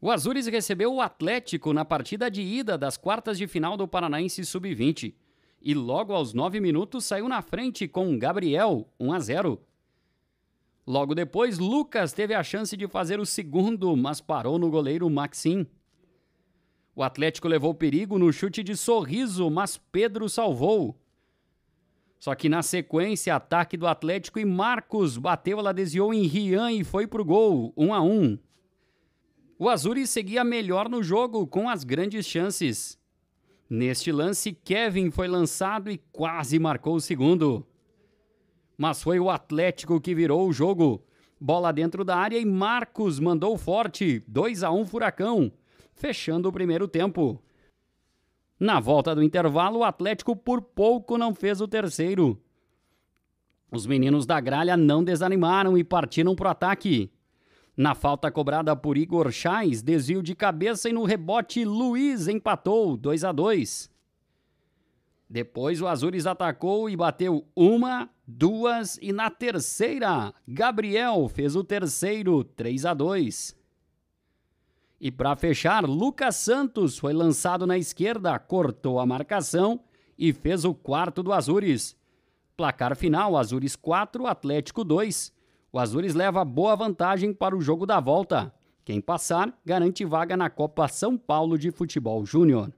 O Azures recebeu o Atlético na partida de ida das quartas de final do Paranaense Sub-20 e logo aos 9 minutos saiu na frente com Gabriel, 1 a 0. Logo depois, Lucas teve a chance de fazer o segundo, mas parou no goleiro Maxim. O Atlético levou perigo no chute de sorriso, mas Pedro salvou. Só que na sequência, ataque do Atlético e Marcos bateu, ela desviou em Rian e foi pro gol, 1 a 1. O Azuri seguia melhor no jogo, com as grandes chances. Neste lance, Kevin foi lançado e quase marcou o segundo. Mas foi o Atlético que virou o jogo. Bola dentro da área e Marcos mandou forte, 2 a 1 Furacão, fechando o primeiro tempo. Na volta do intervalo, o Atlético por pouco não fez o terceiro. Os meninos da gralha não desanimaram e partiram para o ataque. Na falta cobrada por Igor Chains, desvio de cabeça e no rebote, Luiz empatou 2 a 2 Depois o Azures atacou e bateu uma, duas e na terceira, Gabriel fez o terceiro 3 a 2 E para fechar, Lucas Santos foi lançado na esquerda, cortou a marcação e fez o quarto do Azures. Placar final: Azures 4, Atlético 2 o Azures leva boa vantagem para o jogo da volta. Quem passar garante vaga na Copa São Paulo de Futebol Júnior.